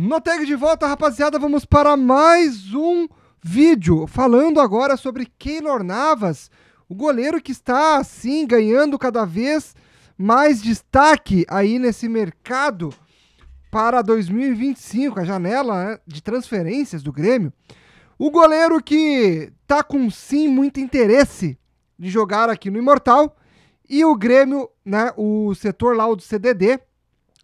No tag de volta, rapaziada, vamos para mais um vídeo falando agora sobre Keylor Navas, o goleiro que está assim ganhando cada vez mais destaque aí nesse mercado para 2025, a janela né, de transferências do Grêmio. O goleiro que tá com sim muito interesse de jogar aqui no Imortal e o Grêmio, né, o setor lá o do CDD,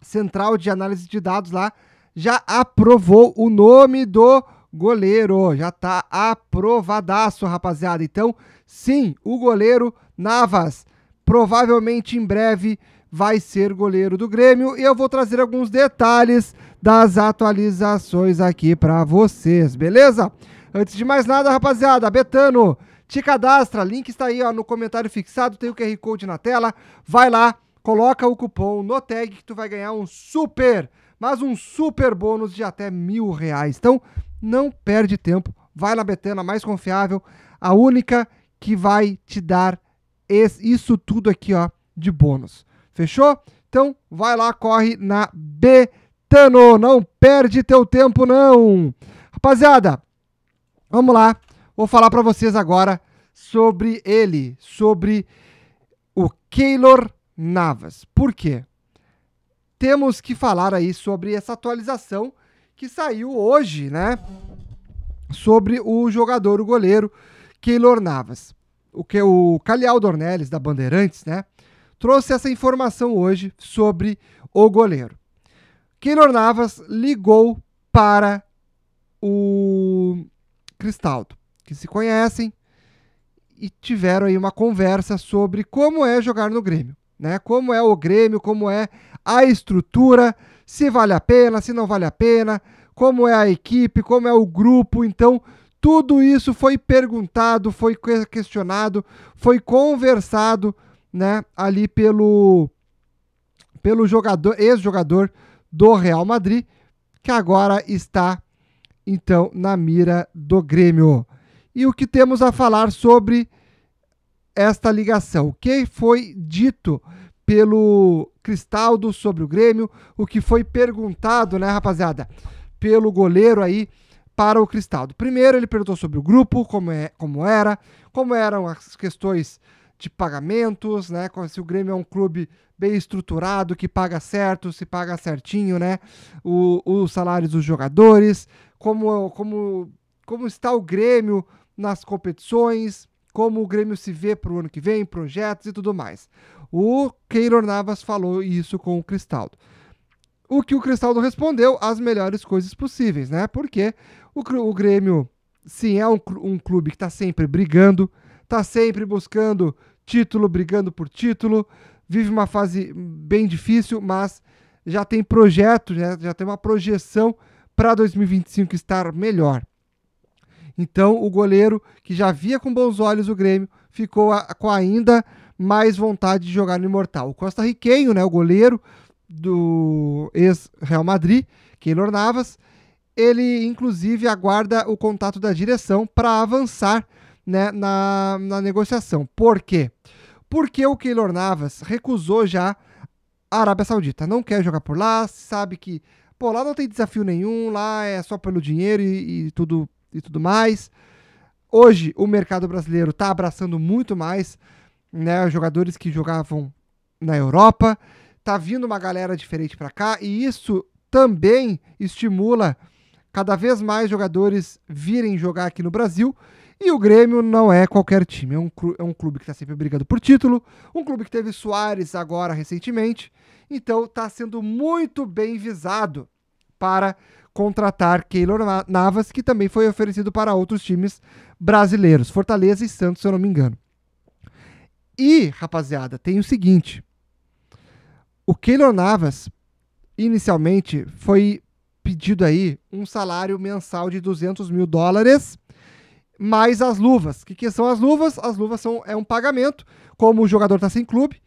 Central de Análise de Dados lá, já aprovou o nome do goleiro. Já tá aprovadaço, rapaziada. Então, sim, o goleiro Navas provavelmente em breve vai ser goleiro do Grêmio e eu vou trazer alguns detalhes das atualizações aqui para vocês, beleza? Antes de mais nada, rapaziada, Betano, te cadastra, link está aí ó, no comentário fixado, tem o QR Code na tela, vai lá, coloca o cupom no tag que tu vai ganhar um super mas um super bônus de até mil reais. Então, não perde tempo, vai na Betana mais confiável, a única que vai te dar esse, isso tudo aqui, ó, de bônus. Fechou? Então, vai lá, corre na Betano, não perde teu tempo não. Rapaziada, vamos lá. Vou falar para vocês agora sobre ele, sobre o Keylor Navas. Por quê? temos que falar aí sobre essa atualização que saiu hoje, né? Sobre o jogador, o goleiro Keylor Navas. O que o Calial Dornelles da Bandeirantes, né? Trouxe essa informação hoje sobre o goleiro. Keylor Navas ligou para o Cristaldo, que se conhecem e tiveram aí uma conversa sobre como é jogar no Grêmio né? Como é o Grêmio, como é a estrutura, se vale a pena, se não vale a pena, como é a equipe, como é o grupo. Então, tudo isso foi perguntado, foi questionado, foi conversado, né, ali pelo pelo jogador, ex-jogador do Real Madrid, que agora está então na mira do Grêmio. E o que temos a falar sobre esta ligação? O que foi dito pelo Cristaldo sobre o Grêmio, o que foi perguntado, né, rapaziada, pelo goleiro aí para o Cristaldo. Primeiro ele perguntou sobre o grupo, como, é, como era, como eram as questões de pagamentos, né? Se o Grêmio é um clube bem estruturado, que paga certo, se paga certinho, né? os salários dos jogadores, como, como, como está o Grêmio nas competições, como o Grêmio se vê para o ano que vem, projetos e tudo mais. O Keylor Navas falou isso com o Cristaldo. O que o Cristaldo respondeu, as melhores coisas possíveis, né? Porque o, o Grêmio, sim, é um, um clube que está sempre brigando, está sempre buscando título, brigando por título, vive uma fase bem difícil, mas já tem projeto, já, já tem uma projeção para 2025 estar melhor. Então, o goleiro que já via com bons olhos o Grêmio ficou a, com ainda mais vontade de jogar no Imortal. O Costa Riquenho, né, o goleiro do ex-Real Madrid, Keylor Navas, ele inclusive aguarda o contato da direção para avançar né, na, na negociação. Por quê? Porque o Keylor Navas recusou já a Arábia Saudita. Não quer jogar por lá, sabe que pô, lá não tem desafio nenhum, lá é só pelo dinheiro e, e tudo, e tudo mais. Hoje o mercado brasileiro está abraçando muito mais né? Jogadores que jogavam na Europa. Tá vindo uma galera diferente para cá e isso também estimula cada vez mais jogadores virem jogar aqui no Brasil. E o Grêmio não é qualquer time, é um, é um clube que está sempre brigando por título, um clube que teve Soares agora recentemente, então está sendo muito bem visado para contratar Keylor Navas, que também foi oferecido para outros times brasileiros, Fortaleza e Santos, se eu não me engano. E, rapaziada, tem o seguinte: o Keylor Navas, inicialmente, foi pedido aí um salário mensal de 200 mil dólares mais as luvas. O que, que, são as luvas? As luvas são é um pagamento. Como o jogador está sem clube,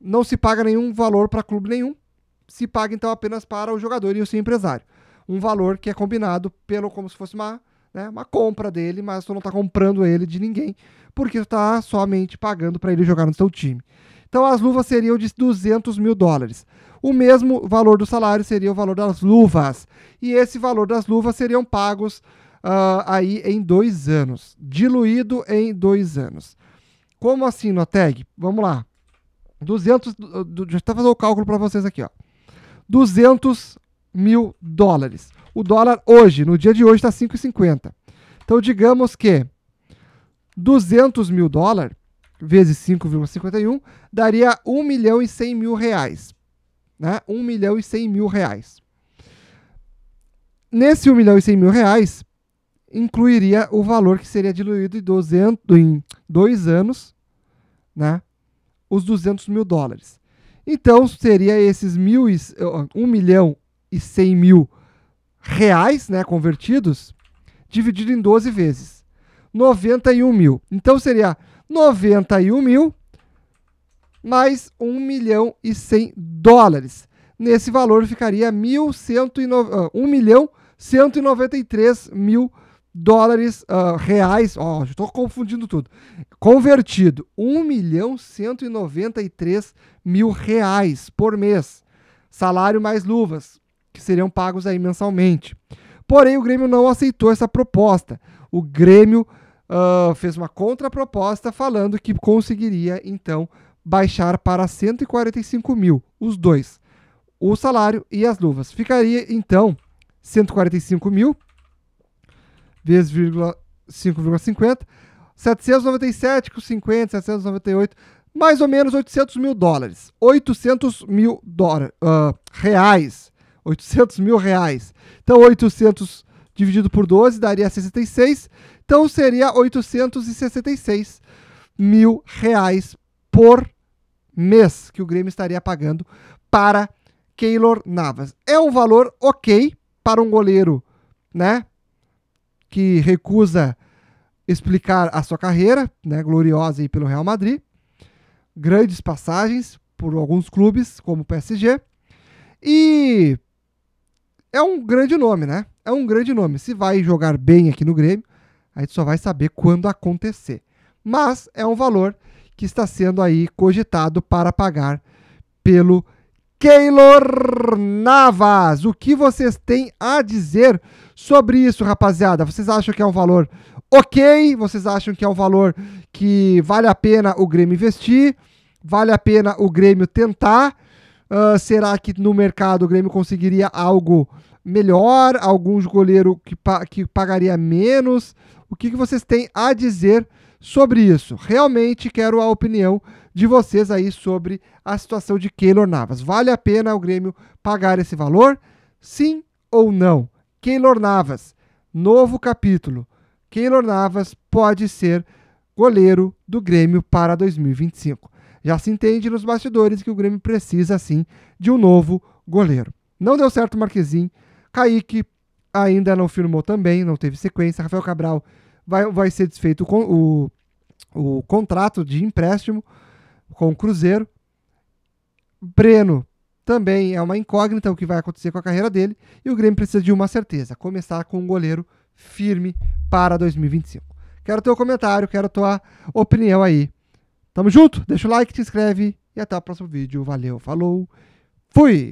não se paga nenhum valor para clube nenhum. Se paga então apenas para o jogador e o seu empresário. Um valor que é combinado pelo como se fosse uma né, uma compra dele, mas tu não está comprando ele de ninguém, porque tu está somente pagando para ele jogar no seu time. Então as luvas seriam de 200 mil dólares. O mesmo valor do salário seria o valor das luvas. E esse valor das luvas seriam pagos uh, aí em dois anos, diluído em dois anos. Como assim, Noteg? Vamos lá. 200, Já estou fazendo o cálculo para vocês aqui, ó. 200 mil dólares. O dólar hoje, no dia de hoje, está 5,50. Então, digamos que 200 mil dólares vezes 5,51 daria 1 milhão e 100 mil reais. Né? 1 milhão e 100 mil reais. Nesse 1 milhão e 100 mil reais, incluiria o valor que seria diluído em, 200, em dois anos, né? os 200 mil dólares. Então, seria esses 1 milhão e 100 mil reais, né, convertidos, dividido em 12 vezes. 91 mil. Então seria 91 mil mais 1 milhão e 100 dólares. Nesse valor ficaria 1 ah, milhão 193 mil dólares uh, reais. Ó, oh, estou confundindo tudo. Convertido, 1 milhão 193 mil reais por mês. Salário mais luvas, que seriam pagos aí mensalmente. Porém, o Grêmio não aceitou essa proposta. O Grêmio uh, fez uma contraproposta falando que conseguiria, então, baixar para 145 mil, os dois, o salário e as luvas. Ficaria, então, 145 mil vezes 5,50, 797,50, 798, mais ou menos 800 mil dólares, 800 mil dólares, uh, ah, reais. 800 mil reais. Então, 800 dividido por 12 daria 66. Então, seria 866 mil reais por mês que o Grêmio estaria pagando para Keylor Navas. É um valor ok para um goleiro, né? Que recusa explicar a sua carreira, né? Gloriosa aí pelo Real Madrid. Grandes passagens por alguns clubes, como o PSG. E é um grande nome, né? É um grande nome. Se vai jogar bem aqui no Grêmio, a gente só vai saber quando acontecer. Mas é um valor que está sendo aí cogitado para pagar pelo Keylor Navas. O que vocês têm a dizer sobre isso, rapaziada? Vocês acham que é um valor ok? Vocês acham que é um valor que vale a pena o Grêmio investir? Vale a pena o Grêmio tentar? Uh, será que no mercado o Grêmio conseguiria algo melhor? Algum goleiro que, pa que pagaria menos? O que, que vocês têm a dizer sobre isso? Realmente quero a opinião de vocês aí sobre a situação de Keylor Navas. Vale a pena o Grêmio pagar esse valor? Sim ou não? Keylor Navas, novo capítulo. Keylor Navas pode ser goleiro do Grêmio para 2025. Já se entende nos bastidores que o Grêmio precisa, sim, de um novo goleiro. Não deu certo o Marquezinho. Kaique ainda não firmou também, não teve sequência. Rafael Cabral vai, vai ser desfeito com o, o contrato de empréstimo com o Cruzeiro. Breno também é uma incógnita o que vai acontecer com a carreira dele. E o Grêmio precisa de uma certeza: começar com um goleiro firme para 2025. Quero teu comentário, quero tua opinião aí Tamo junto, deixa o like, se inscreve e até o próximo vídeo. Valeu, falou, fui!